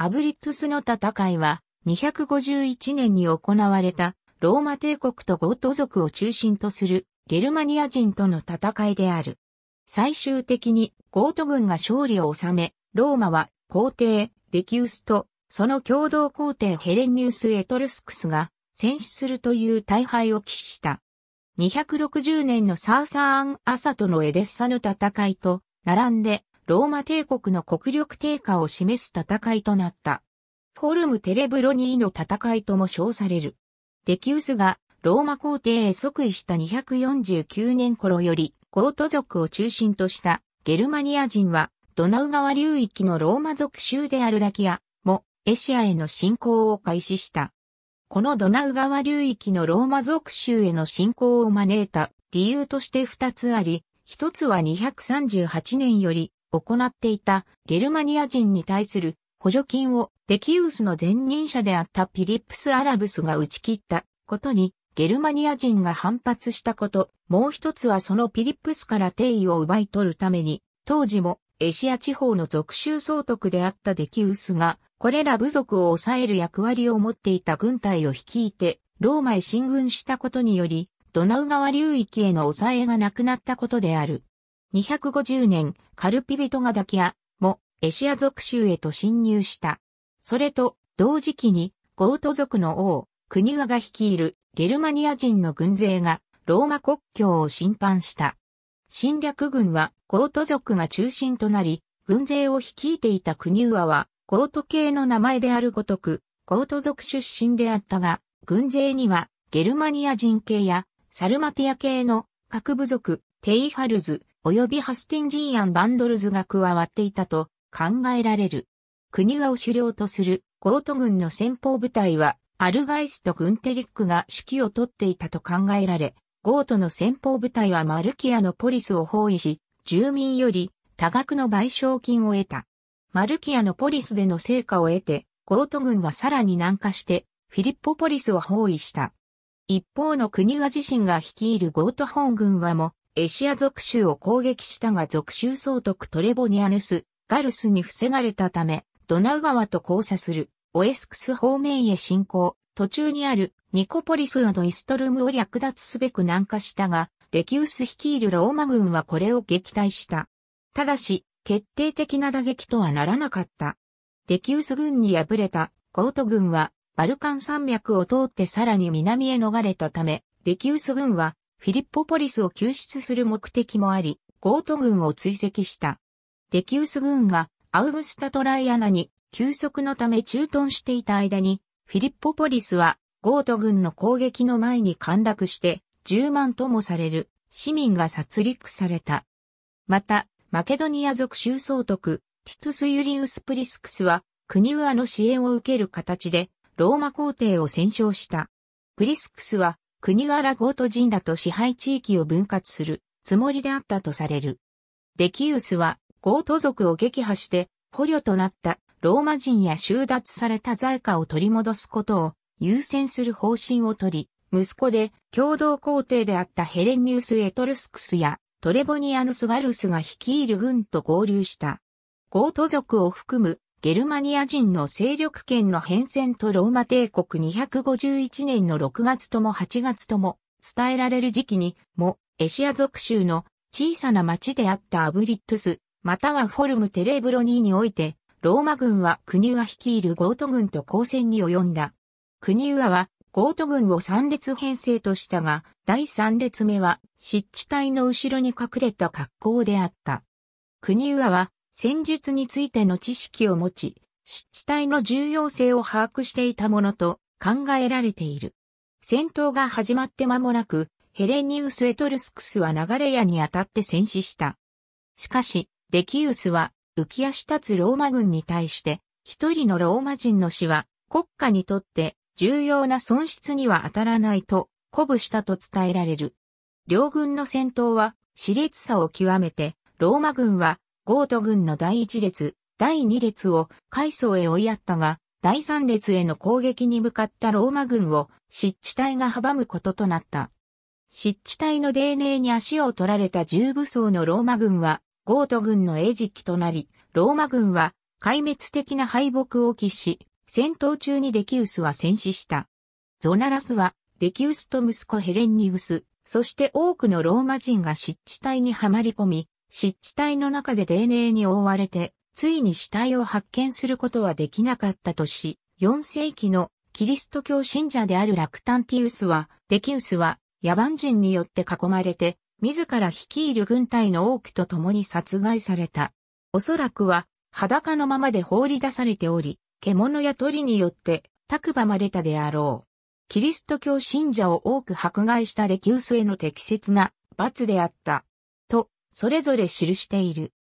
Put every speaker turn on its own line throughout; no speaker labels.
アブリットスの戦いは、251年に行われた、ローマ帝国とゴート族を中心とする、ゲルマニア人との戦いである。最終的に、ゴート軍が勝利を収め、ローマは、皇帝、デキウスと、その共同皇帝ヘレンニウス・エトルスクスが、戦死するという大敗を喫した。260年のサーサーン・アサとのエデッサの戦いと、並んで、ローマ帝国の国力低下を示す戦いとなった。フォルム・テレブロニーの戦いとも称される。デキウスがローマ皇帝へ即位した249年頃より、コート族を中心としたゲルマニア人は、ドナウ川流域のローマ族州であるダキアもエシアへの侵攻を開始した。このドナウ川流域のローマ族州への侵攻を招いた理由として2つあり、1つは238年より行っていたゲルマニア人に対する補助金をデキウスの前任者であったピリップス・アラブスが打ち切ったことにゲルマニア人が反発したこと、もう一つはそのピリップスから定位を奪い取るために、当時もエシア地方の属州総督であったデキウスが、これら部族を抑える役割を持っていた軍隊を率いて、ローマへ進軍したことにより、ドナウ川流域への抑えがなくなったことである。250年、カルピビトガダキアもエシア族州へと侵入した。それと同時期にゴート族の王、クニガが率いるゲルマニア人の軍勢がローマ国境を侵犯した。侵略軍はゴート族が中心となり、軍勢を率いていたクニガはゴート系の名前であるごとく、ゴート族出身であったが、軍勢にはゲルマニア人系やサルマティア系の各部族、テイハルズ、及びハスティンジーアン・バンドルズが加わっていたと考えられる。国がを主領とするゴート軍の先方部隊は、アルガイスとグンテリックが指揮を取っていたと考えられ、ゴートの先方部隊はマルキアのポリスを包囲し、住民より多額の賠償金を得た。マルキアのポリスでの成果を得て、ゴート軍はさらに南下して、フィリッポポリスを包囲した。一方の国が自身が率いるゴート本軍はも、エシア属州を攻撃したが属州総督トレボニアヌス、ガルスに防がれたため、ドナウ川と交差する、オエスクス方面へ進行、途中にあるニコポリスのドイストルムを略奪すべく南下したが、デキウス率いるローマ軍はこれを撃退した。ただし、決定的な打撃とはならなかった。デキウス軍に敗れたコート軍はバルカン山脈を通ってさらに南へ逃れたため、デキウス軍はフィリッポポリスを救出する目的もあり、ゴート軍を追跡した。デキウス軍がアウグスタ・トライアナに休息のため駐屯していた間に、フィリッポポリスはゴート軍の攻撃の前に陥落して10万ともされる市民が殺戮された。また、マケドニア族州総督ティトゥス・ユリウス・プリスクスはクニウアの支援を受ける形でローマ皇帝を戦勝した。プリスクスは国柄ゴート人らと支配地域を分割するつもりであったとされる。デキウスはゴート族を撃破して捕虜となったローマ人や収奪された財貨を取り戻すことを優先する方針を取り、息子で共同皇帝であったヘレニウス・エトルスクスやトレボニアヌス・ガルスが率いる軍と合流した。ゴート族を含むゲルマニア人の勢力圏の変遷とローマ帝国251年の6月とも8月とも伝えられる時期にもエシア属州の小さな町であったアブリットス、またはフォルムテレブロニーにおいて、ローマ軍は国が率いるゴート軍と交戦に及んだ。国ははゴート軍を3列編成としたが、第3列目は湿地帯の後ろに隠れた格好であった。国はは戦術についての知識を持ち、湿地帯の重要性を把握していたものと考えられている。戦闘が始まって間もなく、ヘレニウス・エトルスクスは流れ屋にあたって戦死した。しかし、デキウスは浮き足立つローマ軍に対して、一人のローマ人の死は国家にとって重要な損失には当たらないと鼓舞したと伝えられる。両軍の戦闘は熾烈さを極めて、ローマ軍はゴート軍の第一列、第二列を海藻へ追いやったが、第三列への攻撃に向かったローマ軍を湿地帯が阻むこととなった。湿地帯の泥寧に足を取られた重武装のローマ軍は、ゴート軍の餌食となり、ローマ軍は壊滅的な敗北を喫し、戦闘中にデキウスは戦死した。ゾナラスは、デキウスと息子ヘレンニウス、そして多くのローマ人が湿地帯にはまり込み、湿地帯の中で丁寧に覆われて、ついに死体を発見することはできなかったとし、4世紀のキリスト教信者であるラクタンティウスは、デキウスは野蛮人によって囲まれて、自ら率いる軍隊の多くと共に殺害された。おそらくは裸のままで放り出されており、獣や鳥によって宅ばまれたであろう。キリスト教信者を多く迫害したデキウスへの適切な罰であった。それぞれ記している。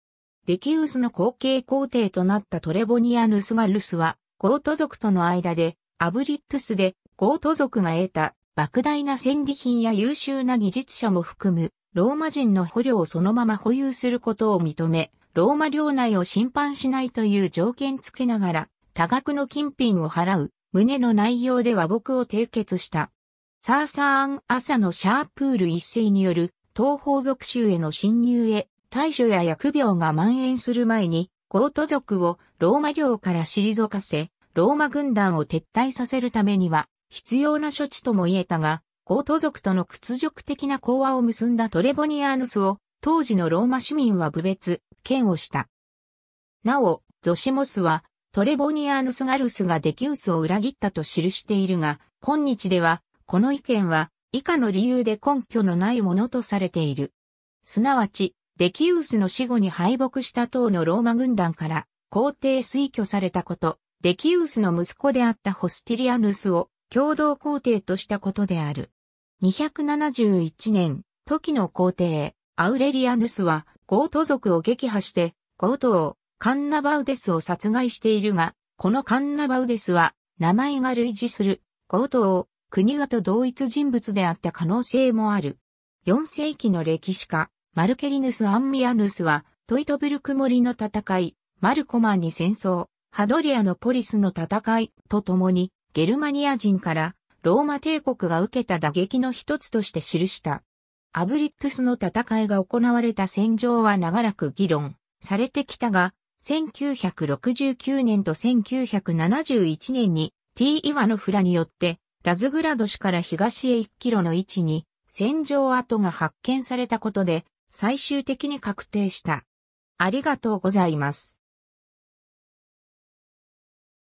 デキウスの後継皇帝となったトレボニアヌスガルスは、ゴート族との間で、アブリットスで、ゴート族が得た、莫大な戦利品や優秀な技術者も含む、ローマ人の捕虜をそのまま保有することを認め、ローマ領内を侵犯しないという条件付けながら、多額の金品を払う、胸の内容で和睦を締結した。サーサーン・朝のシャープール一世による東方族州への侵入へ、大所や疫病が蔓延する前に、コート族をローマ領から退かせ、ローマ軍団を撤退させるためには、必要な処置とも言えたが、コート族との屈辱的な講和を結んだトレボニアーヌスを、当時のローマ市民は侮蔑、嫌悪した。なお、ゾシモスは、トレボニアーヌスガルスがデキウスを裏切ったと記しているが、今日では、この意見は、以下の理由で根拠のないものとされている。すなわち、デキウスの死後に敗北した党のローマ軍団から皇帝推挙されたこと、デキウスの息子であったホスティリアヌスを共同皇帝としたことである。271年、時の皇帝、アウレリアヌスは、ゴート族を撃破して、ゴート王、カンナバウデスを殺害しているが、このカンナバウデスは、名前が類似する、ゴート王、国がと同一人物であった可能性もある。4世紀の歴史家、マルケリヌス・アンミアヌスは、トイトブルク森の戦い、マルコマンに戦争、ハドリアのポリスの戦いとともに、ゲルマニア人からローマ帝国が受けた打撃の一つとして記した。アブリックスの戦いが行われた戦場は長らく議論されてきたが、1969年と1971年に T イワノフラによってラズグラド市から東へ1キロの位置に戦場跡が発見されたことで最終的に確定した。ありがとうございます。